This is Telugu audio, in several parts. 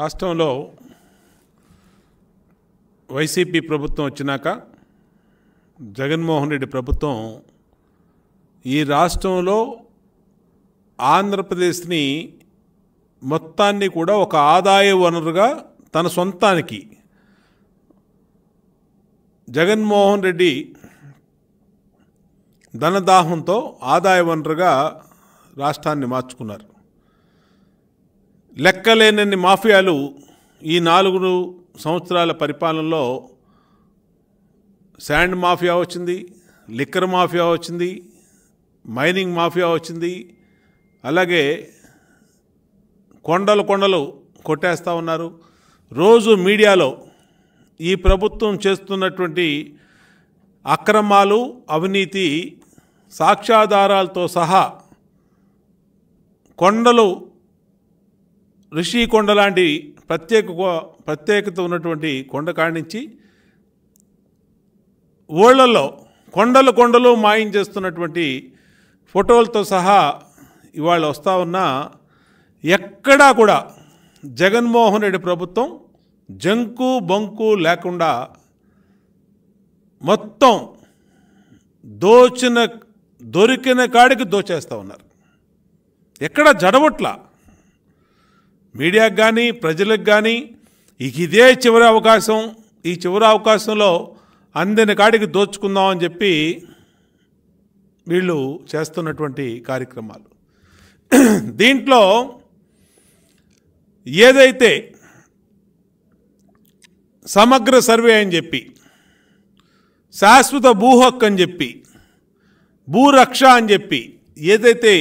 రాష్ట్రంలో వైసీపీ ప్రభుత్వం వచ్చినాక జగన్మోహన్ రెడ్డి ప్రభుత్వం ఈ రాష్ట్రంలో ఆంధ్రప్రదేశ్ని మొత్తాన్ని కూడా ఒక ఆదాయ వనరుగా తన సొంతానికి జగన్మోహన్ రెడ్డి ధనదాహంతో ఆదాయ వనరుగా రాష్ట్రాన్ని మార్చుకున్నారు లెక్కలేనన్ని మాఫియాలు ఈ నాలుగు సంవత్సరాల పరిపాలనలో శాండ్ మాఫియా వచ్చింది లిక్కర్ మాఫియా వచ్చింది మైనింగ్ మాఫియా వచ్చింది అలాగే కొండలు కొండలు కొట్టేస్తూ ఉన్నారు రోజు మీడియాలో ఈ ప్రభుత్వం చేస్తున్నటువంటి అక్రమాలు అవినీతి సాక్ష్యాధారాలతో సహా కొండలు ఋషి కొండ లాంటి ప్రత్యేక ప్రత్యేకత ఉన్నటువంటి కొండ కాడి ఓళ్లలో కొండలు కొండలు మాయం చేస్తున్నటువంటి ఫోటోలతో సహా ఇవాళ వస్తూ ఉన్నా ఎక్కడా కూడా జగన్మోహన్ రెడ్డి ప్రభుత్వం జంకు బంకు లేకుండా మొత్తం దోచిన దొరికిన కాడికి దోచేస్తూ ఉన్నారు ఎక్కడ జడవట్లా మీడియాకు కానీ ప్రజలకు కానీ ఇక ఇదే చివరి అవకాశం ఈ చివరి అవకాశంలో అందిన కాడికి దోచుకుందామని చెప్పి వీళ్ళు చేస్తున్నటువంటి కార్యక్రమాలు దీంట్లో ఏదైతే సమగ్ర సర్వే అని చెప్పి శాశ్వత భూహక్కు అని చెప్పి భూరక్ష అని చెప్పి ఏదైతే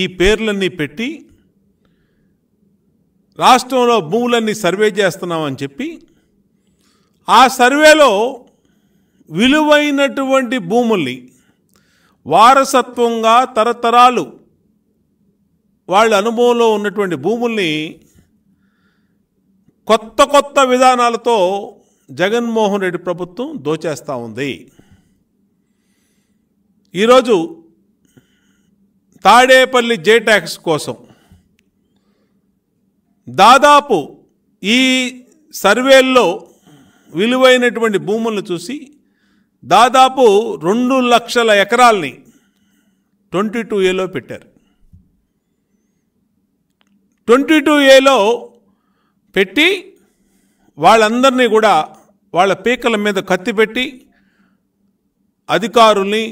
ఈ పేర్లన్నీ పెట్టి రాష్ట్రంలో భూములన్నీ సర్వే చేస్తున్నామని చెప్పి ఆ సర్వేలో విలువైనటువంటి భూముల్ని వారసత్వంగా తరతరాలు వాళ్ళ అనుభవంలో ఉన్నటువంటి భూముల్ని కొత్త కొత్త విధానాలతో జగన్మోహన్ రెడ్డి ప్రభుత్వం దోచేస్తూ ఉంది ఈరోజు తాడేపల్లి జే ట్యాక్స్ కోసం దాదాపు ఈ సర్వేల్లో విలువైనటువంటి భూములను చూసి దాదాపు రెండు లక్షల ఎకరాల్ని ట్వంటీ టూ ఏలో పెట్టారు ట్వంటీ టూ ఏలో పెట్టి వాళ్ళందరినీ కూడా వాళ్ళ పీకల మీద కత్తి పెట్టి అధికారుల్ని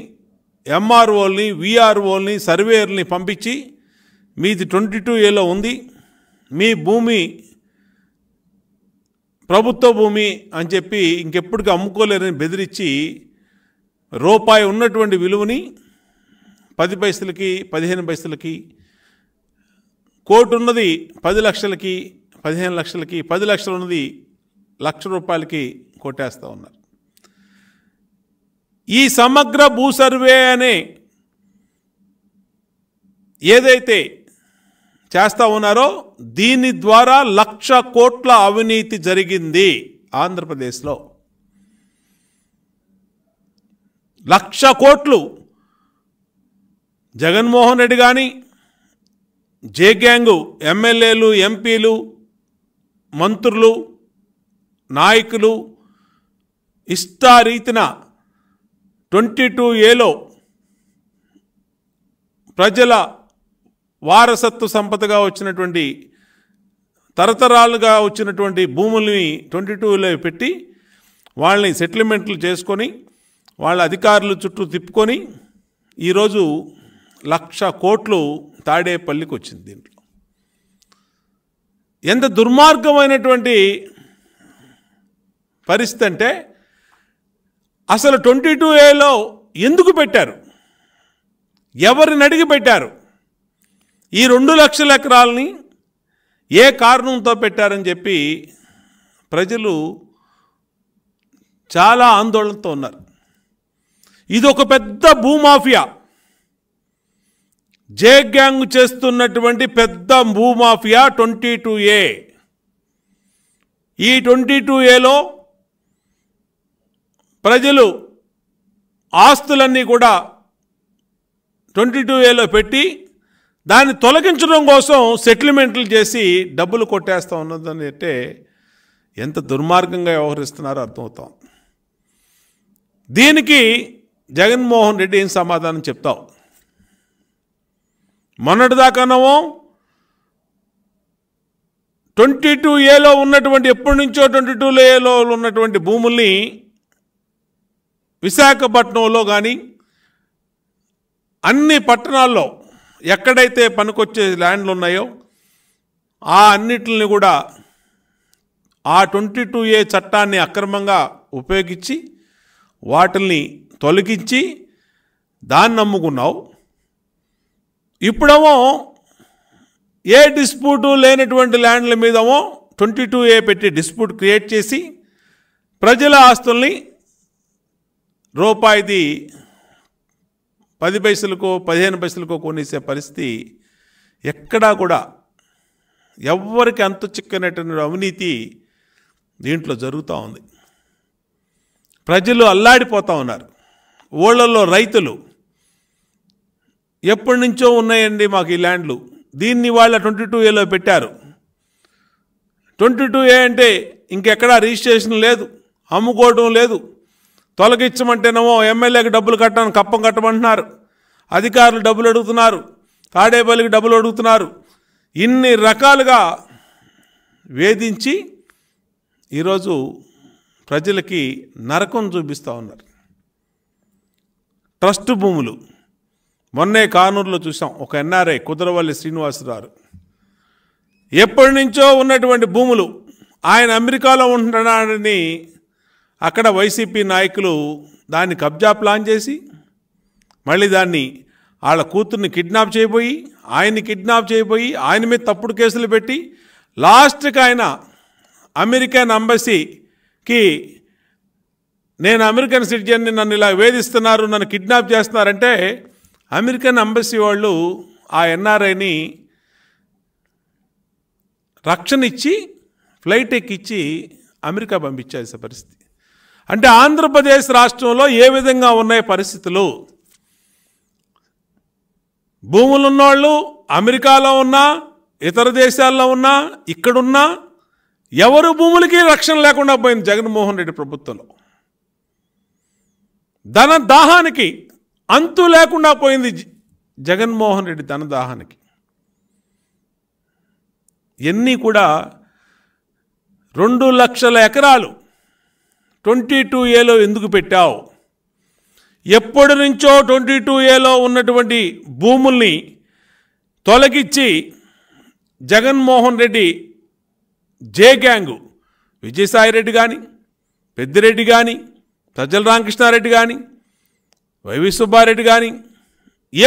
ఎంఆర్ఓల్ని విఆర్ఓల్ని సర్వేయర్ని పంపించి మీది ట్వంటీ టూ ఏలో ఉంది మీ భూమి ప్రభుత్వ భూమి అని చెప్పి ఇంకెప్పటికీ అమ్ముకోలేరని బెదిరించి రూపాయి ఉన్నటువంటి విలువని పది పైసలకి పదిహేను పైసలకి కోటి ఉన్నది పది లక్షలకి పదిహేను లక్షలకి పది లక్షలు ఉన్నది లక్ష రూపాయలకి కొట్టేస్తూ ఉన్నారు ఈ సమగ్ర భూ సర్వే అనే ఏదైతే చేస్తూ ఉన్నారో దీని ద్వారా లక్ష కోట్ల అవినీతి జరిగింది ఆంధ్రప్రదేశ్లో లక్ష కోట్లు జగన్మోహన్ రెడ్డి కానీ జే గ్యాంగు ఎమ్మెల్యేలు ఎంపీలు మంత్రులు నాయకులు ఇష్టారీతిన ట్వంటీ టూ ఏలో ప్రజల వారసత్వ సంపదగా వచ్చినటువంటి తరతరాలుగా వచ్చినటువంటి భూముల్ని ట్వంటీ టూలో పెట్టి వాళ్ళని సెటిల్మెంట్లు చేసుకొని వాళ్ళ అధికారులు చుట్టూ తిప్పుకొని ఈరోజు లక్ష కోట్లు తాడేపల్లికి వచ్చింది దీంట్లో ఎంత దుర్మార్గమైనటువంటి పరిస్థితి అంటే అసలు ట్వంటీ టూ ఏలో ఎందుకు పెట్టారు ఎవరిని అడిగి పెట్టారు ఈ రెండు లక్షల ఎకరాలని ఏ కారణంతో పెట్టారని చెప్పి ప్రజలు చాలా ఆందోళనతో ఉన్నారు ఇది ఒక పెద్ద భూమాఫియా జే గ్యాంగ్ చేస్తున్నటువంటి పెద్ద భూమాఫియా ట్వంటీ టూ ఏ ఈ ట్వంటీ టూ ఏలో ప్రజలు ఆస్తులన్నీ కూడా ట్వంటీ టూ ఏలో పెట్టి దాన్ని తొలగించడం కోసం సెటిల్మెంట్లు చేసి డబ్బులు కొట్టేస్తా ఉన్నదని అంటే ఎంత దుర్మార్గంగా వ్యవహరిస్తున్నారో అర్థమవుతాం దీనికి జగన్మోహన్ రెడ్డి ఏం సమాధానం చెప్తావు మొన్నటిదాకానేమో ట్వంటీ టూ ఏలో ఉన్నటువంటి ఎప్పటి నుంచో ట్వంటీ టూలో ఏలో ఉన్నటువంటి భూముల్ని విశాఖపట్నంలో కానీ అన్ని పట్టణాల్లో ఎక్కడైతే పనికొచ్చే ల్యాండ్లు ఉన్నాయో ఆ అన్నిటిని కూడా ఆ ట్వంటీ టూ ఏ చట్టాన్ని అక్రమంగా ఉపయోగించి వాటిల్ని తొలగించి దాన్ని నమ్ముకున్నావు ఇప్పుడేమో ఏ డిస్ప్యూటు లేనటువంటి ల్యాండ్ల మీదేమో ట్వంటీ టూ ఏ పెట్టి డిస్ప్యూట్ క్రియేట్ చేసి ప్రజల ఆస్తుల్ని రూపాయిది పది పైసలకో పదిహేను పైసలకో కొనేసే పరిస్థితి ఎక్కడా కూడా ఎవ్వరికి అంత చిక్కనటువంటి అవినీతి దీంట్లో జరుగుతూ ఉంది ప్రజలు అల్లాడిపోతూ ఉన్నారు ఊళ్ళల్లో రైతులు ఎప్పటి నుంచో ఉన్నాయండి మాకు ఈ ల్యాండ్లు దీన్ని వాళ్ళ ట్వంటీ టూ ఏలో పెట్టారు ట్వంటీ టూ ఏ అంటే ఇంకెక్కడా రిజిస్ట్రేషన్ లేదు అమ్ముకోవడం లేదు తొలగించమంటేనేమో ఎమ్మెల్యేకి డబ్బులు కట్టాను కప్పం కట్టమంటున్నారు అధికారులు డబ్బులు అడుగుతున్నారు తాడేపల్లికి డబ్బులు అడుగుతున్నారు ఇన్ని రకాలుగా వేధించి ఈరోజు ప్రజలకి నరకం చూపిస్తూ ఉన్నారు ట్రస్ట్ భూములు మొన్నే కానూరులో చూసాం ఒక ఎన్ఆర్ఐ కుదరవల్లి శ్రీనివాసరావు ఎప్పటి నుంచో ఉన్నటువంటి భూములు ఆయన అమెరికాలో ఉంటున్నాడని అక్కడ వైసీపీ నాయకులు దాన్ని కబ్జా ప్లాన్ చేసి మళ్ళీ దాన్ని వాళ్ళ కూతుర్ని కిడ్నాప్ చేయబోయి ఆయన్ని కిడ్నాప్ చేయబోయి ఆయన మీద తప్పుడు కేసులు పెట్టి లాస్ట్కి ఆయన అమెరికన్ అంబసీకి నేను అమెరికన్ సిటిజన్ని నన్ను ఇలా వేధిస్తున్నారు నన్ను కిడ్నాప్ చేస్తున్నారంటే అమెరికన్ అంబసీ వాళ్ళు ఆ ఎన్ఆర్ఐని రక్షణ ఇచ్చి ఫ్లైట్ ఎక్కిచ్చి అమెరికా పంపించాల్సిన పరిస్థితి అంటే ఆంధ్రప్రదేశ్ రాష్ట్రంలో ఏ విధంగా ఉన్నాయి పరిస్థితులు భూములు ఉన్నవాళ్ళు అమెరికాలో ఉన్నా ఇతర దేశాల్లో ఉన్నా ఇక్కడున్నా ఎవరు భూములకి రక్షణ లేకుండా పోయింది జగన్మోహన్ రెడ్డి ప్రభుత్వంలో ధన దాహానికి అంతు లేకుండా పోయింది జగన్మోహన్ రెడ్డి ధన దాహానికి ఎన్ని కూడా రెండు లక్షల ఎకరాలు ట్వంటీ టూ ఏలో ఎందుకు పెట్టావు ఎప్పటి నుంచో ట్వంటీ టూ ఏలో ఉన్నటువంటి భూముల్ని తొలగించి జగన్మోహన్ రెడ్డి జే గ్యాంగు విజయసాయిరెడ్డి కానీ పెద్దిరెడ్డి కానీ సజ్జల రామకృష్ణారెడ్డి కానీ వైవి సుబ్బారెడ్డి కానీ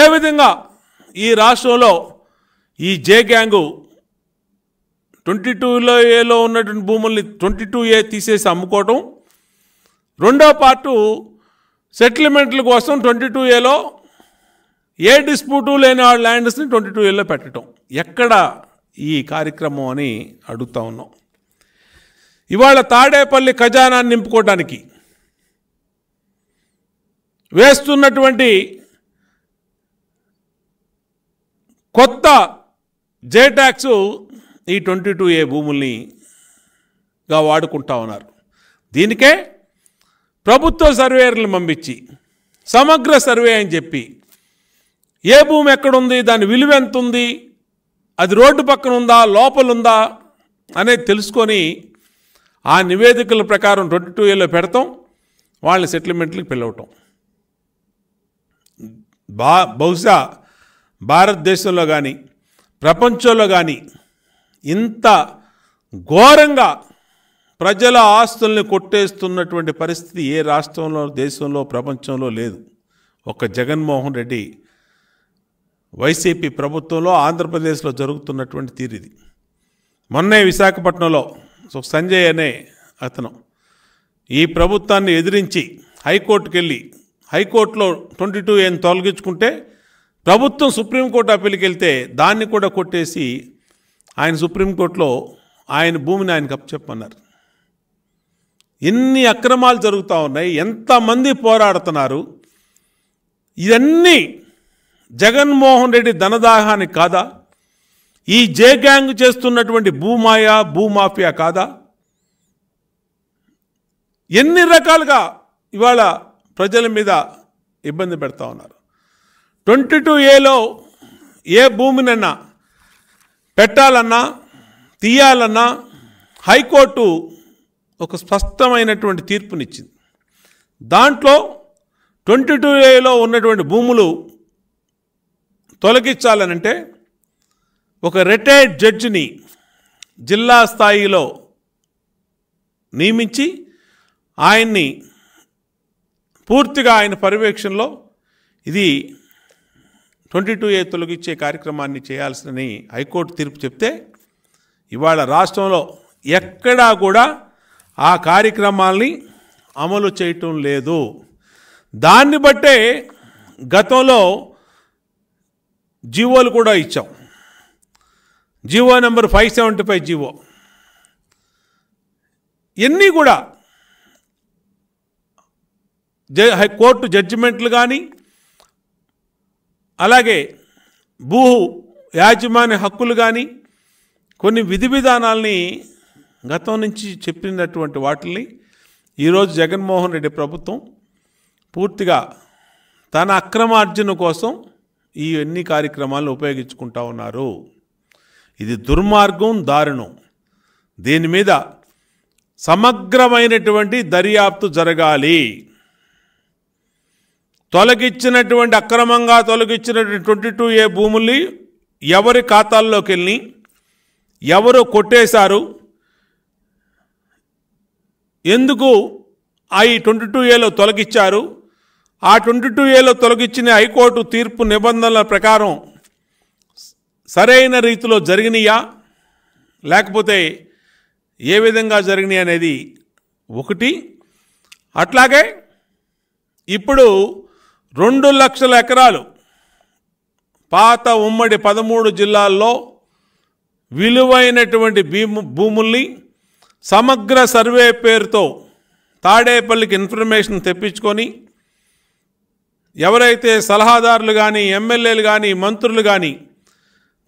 ఏ విధంగా ఈ రాష్ట్రంలో ఈ జే గ్యాంగు ట్వంటీ టూలో ఏలో ఉన్నటువంటి భూముల్ని ట్వంటీ టూ ఏ తీసేసి అమ్ముకోవటం రెండో పార్టు సెటిల్మెంట్ల కోసం ట్వంటీ టూ ఏలో ఏ డిస్ప్యూటు లేని ఆ ల్యాండ్స్ని ట్వంటీ టూ ఏలో పెట్టడం ఎక్కడ ఈ కార్యక్రమం అని అడుగుతా ఉన్నాం ఇవాళ తాడేపల్లి ఖజానాన్ని నింపుకోవడానికి వేస్తున్నటువంటి కొత్త జే ట్యాక్స్ ఈ ట్వంటీ టూ ఏ భూముల్నిగా వాడుకుంటా ఉన్నారు దీనికే ప్రభుత్వ సర్వేయర్లు పంపించి సమగ్ర సర్వే అని చెప్పి ఏ భూమి ఎక్కడుంది దాని విలువ ఎంత ఉంది అది రోడ్డు పక్కన ఉందా లోపలుందా అనేది తెలుసుకొని ఆ నివేదికల ప్రకారం ట్వంటీ టూ ఏలో పెడతాం వాళ్ళని సెటిల్మెంట్లకు పిలవటం బా బహుశా భారతదేశంలో కానీ ప్రపంచంలో కానీ ఇంత ఘోరంగా ప్రజల ఆస్తుల్ని కొట్టేస్తున్నటువంటి పరిస్థితి ఏ రాష్ట్రంలో దేశంలో ప్రపంచంలో లేదు ఒక జగన్మోహన్ రెడ్డి వైసీపీ ప్రభుత్వంలో ఆంధ్రప్రదేశ్లో జరుగుతున్నటువంటి తీరిది మొన్నే విశాఖపట్నంలో సంజయ్ అనే అతను ఈ ప్రభుత్వాన్ని ఎదిరించి హైకోర్టుకు వెళ్ళి హైకోర్టులో ట్వంటీ టూ ఏం తొలగించుకుంటే ప్రభుత్వం సుప్రీంకోర్టు అప్పీల్కి వెళ్తే దాన్ని కూడా కొట్టేసి ఆయన సుప్రీంకోర్టులో ఆయన భూమిని ఆయనకు అప్పచెప్పన్నారు ఎన్ని అక్రమాలు జరుగుతూ ఉన్నాయి ఎంతమంది పోరాడుతున్నారు ఇవన్నీ జగన్మోహన్ రెడ్డి ధనదాహానికి కాదా ఈ జే గ్యాంగ్ చేస్తున్నటువంటి భూమాయా భూమాఫియా కాదా ఎన్ని రకాలుగా ఇవాళ ప్రజల మీద ఇబ్బంది పెడతా ఉన్నారు ట్వంటీ టూ ఏలో ఏ భూమినన్నా పెట్టాలన్నా తీయాలన్నా హైకోర్టు ఒక స్పష్టమైనటువంటి తీర్పునిచ్చింది దాంట్లో ట్వంటీ టూ ఏలో ఉన్నటువంటి భూములు తొలగించాలనంటే ఒక రిటైర్డ్ జడ్జిని జిల్లా స్థాయిలో నియమించి ఆయన్ని పూర్తిగా ఆయన పర్యవేక్షణలో ఇది ట్వంటీ టూ ఏ తొలగించే కార్యక్రమాన్ని చేయాల్సినని హైకోర్టు తీర్పు చెప్తే ఇవాళ రాష్ట్రంలో ఎక్కడా కూడా ఆ కార్యక్రమాల్ని అమలు చేయటం లేదు దాన్ని బట్టే గతంలో జివోలు కూడా ఇచ్చాం GO number five seventy five GO ఎన్ని కూడా జ కోర్టు జడ్జిమెంట్లు కానీ అలాగే భూ యాజమాన్య హక్కులు కానీ కొన్ని విధి విధానాల్ని గతం నుంచి చెప్పినటువంటి వాటిని ఈరోజు జగన్మోహన్ రెడ్డి ప్రభుత్వం పూర్తిగా తన అక్రమార్జన కోసం ఈ ఎన్ని కార్యక్రమాలను ఉపయోగించుకుంటా ఉన్నారు ఇది దుర్మార్గం దారుణం దీని మీద సమగ్రమైనటువంటి దర్యాప్తు జరగాలి తొలగించినటువంటి అక్రమంగా తొలగించినటువంటి ట్వంటీ టూ ఏ భూముల్ని ఎవరి ఖాతాల్లోకి వెళ్ళి ఎవరు కొట్టేశారు ఎందుకు ఐ ట్వంటీ టూ ఏలో తొలగించారు ఆ ట్వంటీ టూ ఏలో తొలగించిన హైకోర్టు తీర్పు నిబంధనల ప్రకారం సరైన రీతిలో జరిగినాయా లేకపోతే ఏ విధంగా జరిగినాయి అనేది ఒకటి అట్లాగే ఇప్పుడు రెండు లక్షల ఎకరాలు పాత ఉమ్మడి పదమూడు జిల్లాల్లో విలువైనటువంటి భీము భూముల్ని సమగ్ర సర్వే పేరుతో తాడేపల్లికి ఇన్ఫర్మేషన్ తెప్పించుకొని ఎవరైతే సలహాదారులు కానీ ఎమ్మెల్యేలు కానీ మంత్రులు కానీ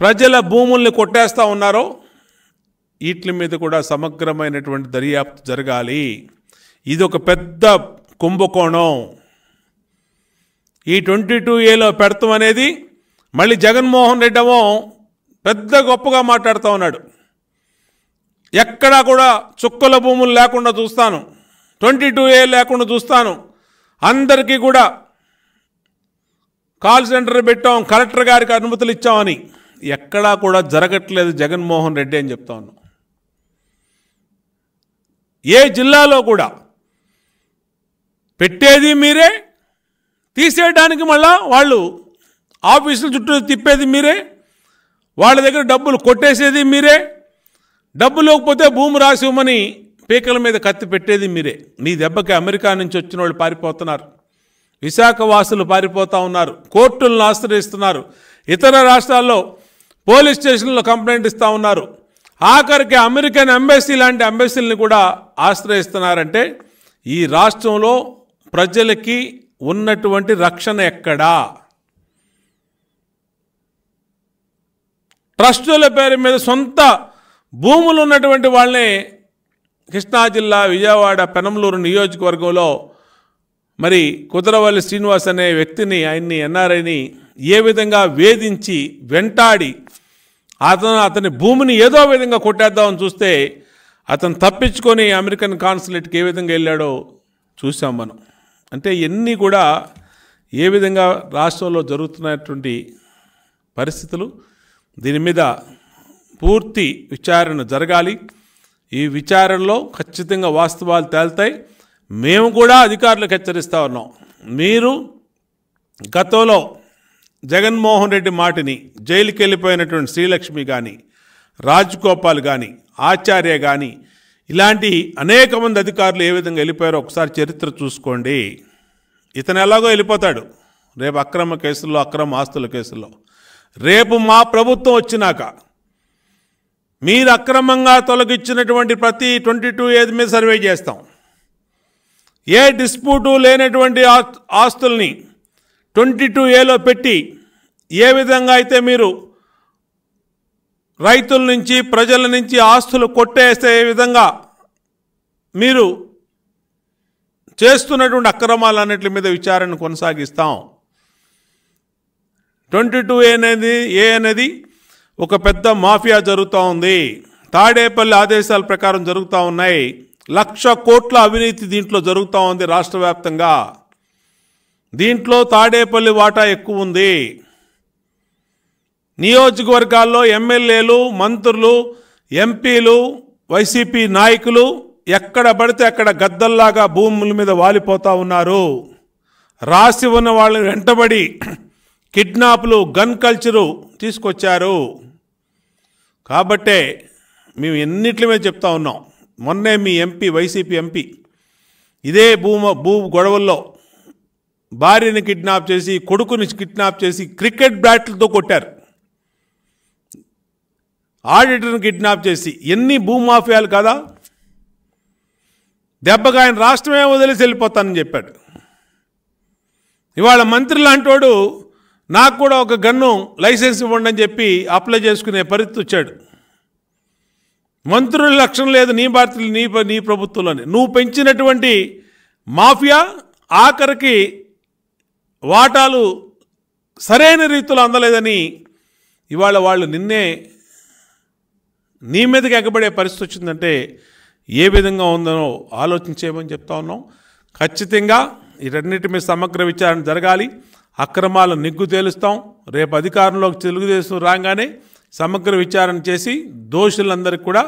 ప్రజల భూముల్ని కొట్టేస్తూ ఉన్నారో వీటి మీద కూడా సమగ్రమైనటువంటి దర్యాప్తు జరగాలి ఇది ఒక పెద్ద కుంభకోణం ఈ ట్వంటీ టూ ఏలో పెడతాం అనేది మళ్ళీ జగన్మోహన్ రెడ్డి పెద్ద గొప్పగా మాట్లాడుతూ ఉన్నాడు ఎక్కడా కూడా చుక్కల భూములు లేకుండా చూస్తాను ట్వంటీ టూ ఏ లేకుండా చూస్తాను అందరికీ కూడా కాల్ సెంటర్ పెట్టాం కలెక్టర్ గారికి అనుమతులు ఇచ్చామని ఎక్కడా కూడా జరగట్లేదు జగన్మోహన్ రెడ్డి అని చెప్తాను ఏ జిల్లాలో కూడా పెట్టేది మీరే తీసేయడానికి మళ్ళా వాళ్ళు ఆఫీసుల చుట్టూ తిప్పేది మీరే వాళ్ళ దగ్గర డబ్బులు కొట్టేసేది మీరే డబ్బు లేకపోతే భూమి రాసి ఇవ్వమని పీకల మీద కత్తి పెట్టేది మీరే మీ దెబ్బకి అమెరికా నుంచి వచ్చిన వాళ్ళు పారిపోతున్నారు విశాఖ వాసులు పారిపోతూ ఉన్నారు కోర్టులను ఆశ్రయిస్తున్నారు ఇతర రాష్ట్రాల్లో పోలీస్ స్టేషన్లో కంప్లైంట్ ఇస్తూ ఉన్నారు ఆఖరికి అమెరికన్ ఎంబెసీ లాంటి ఎంబెసీలను కూడా ఆశ్రయిస్తున్నారంటే ఈ రాష్ట్రంలో ప్రజలకి ఉన్నటువంటి రక్షణ ఎక్కడా ట్రస్టుల పేరు మీద సొంత భూములు ఉన్నటువంటి వాళ్ళని కృష్ణా జిల్లా విజయవాడ పెనంలూరు నియోజకవర్గంలో మరి కుదరవల్లి శ్రీనివాస్ అనే వ్యక్తిని ఆయన్ని ఎన్ఆర్ఐని ఏ విధంగా వేధించి వెంటాడి అతను అతని భూమిని ఏదో విధంగా కొట్టేద్దామని చూస్తే అతను తప్పించుకొని అమెరికన్ కాన్సులేట్కి ఏ విధంగా వెళ్ళాడో చూసాం మనం అంటే ఇవన్నీ కూడా ఏ విధంగా రాష్ట్రంలో జరుగుతున్నటువంటి పరిస్థితులు దీని మీద పూర్తి విచారణ జరగాలి ఈ విచారణలో ఖచ్చితంగా వాస్తవాలు తేల్తాయి మేము కూడా అధికారులకు హెచ్చరిస్తూ ఉన్నాం మీరు గతంలో జగన్మోహన్ రెడ్డి మాటిని జైలుకి వెళ్ళిపోయినటువంటి శ్రీలక్ష్మి కానీ రాజగోపాల్ కానీ ఆచార్య కానీ ఇలాంటి అనేక మంది అధికారులు ఏ విధంగా వెళ్ళిపోయారో ఒకసారి చరిత్ర చూసుకోండి ఇతను ఎలాగో వెళ్ళిపోతాడు రేపు అక్రమ కేసుల్లో అక్రమ ఆస్తుల కేసుల్లో రేపు మా ప్రభుత్వం వచ్చినాక మీరు అక్రమంగా తొలగించినటువంటి ప్రతి ట్వంటీ టూ ఏది మీద సర్వే చేస్తాం ఏ డిస్ప్యూటు లేనటువంటి ఆస్తుల్ని ట్వంటీ టూ ఏలో పెట్టి ఏ విధంగా అయితే మీరు రైతుల నుంచి ప్రజల నుంచి ఆస్తులు కొట్టేస్తే ఏ విధంగా మీరు చేస్తున్నటువంటి అక్రమాలన్నింటి మీద విచారణ కొనసాగిస్తాం ట్వంటీ టూ ఏ అనేది ఏ అనేది ఒక పెద్ద మాఫియా జరుగుతూ ఉంది తాడేపల్లి ఆదేశాల ప్రకారం జరుగుతూ ఉన్నాయి లక్ష కోట్ల అవినీతి దీంట్లో జరుగుతూ ఉంది రాష్ట్ర వ్యాప్తంగా దీంట్లో తాడేపల్లి వాటా ఎక్కువ ఉంది నియోజకవర్గాల్లో ఎమ్మెల్యేలు మంత్రులు ఎంపీలు వైసీపీ నాయకులు ఎక్కడ పడితే అక్కడ గద్దల్లాగా భూముల మీద వాలిపోతూ ఉన్నారు రాసి ఉన్న వాళ్ళని వెంటబడి కిడ్నాప్లు గన్ కల్చరు తీసుకొచ్చారు కాబట్టే మేము ఎన్నిట్ల మీద చెప్తా ఉన్నాం మొన్నే మీ ఎంపీ వైసీపీ ఎంపీ ఇదే భూమ భూ గొడవల్లో భార్యని కిడ్నాప్ చేసి కొడుకుని కిడ్నాప్ చేసి క్రికెట్ బ్యాట్లతో కొట్టారు ఆడిటర్ని కిడ్నాప్ చేసి ఎన్ని భూమాఫియాలు కదా దెబ్బగా ఆయన రాష్ట్రమే వదిలేసి వెళ్ళిపోతానని చెప్పాడు ఇవాళ మంత్రి లాంటి వాడు నాకు కూడా ఒక గన్ను లైసెన్స్ ఇవ్వండి అని చెప్పి అప్లై చేసుకునే పరిస్థితి వచ్చాడు మంత్రుల లక్ష్యం లేదు నీ భారతీయులు నీ నీ ప్రభుత్వంలోని నువ్వు పెంచినటువంటి మాఫియా ఆఖరికి వాటాలు సరైన రీతిలో అందలేదని ఇవాళ వాళ్ళు నిన్నే నీ మీదకి ఎగబడే పరిస్థితి వచ్చిందంటే ఏ విధంగా ఉందనో ఆలోచించేమని చెప్తా ఉన్నాం ఖచ్చితంగా వీటన్నిటి మీద సమగ్ర విచారణ జరగాలి అక్రమాల నిగ్గు తేలుస్తాం రేపు అధికారంలోకి తెలుగుదేశం రాగానే సమగ్ర విచారణ చేసి దోషులందరికీ కూడా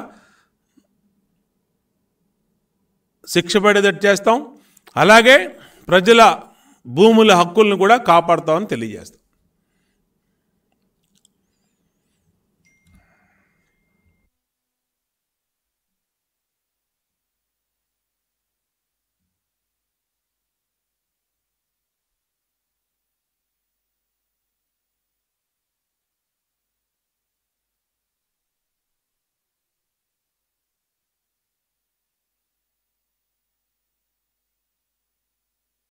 శిక్ష పడేటట్టు చేస్తాం అలాగే ప్రజల భూముల హక్కులను కూడా కాపాడుతామని తెలియజేస్తాం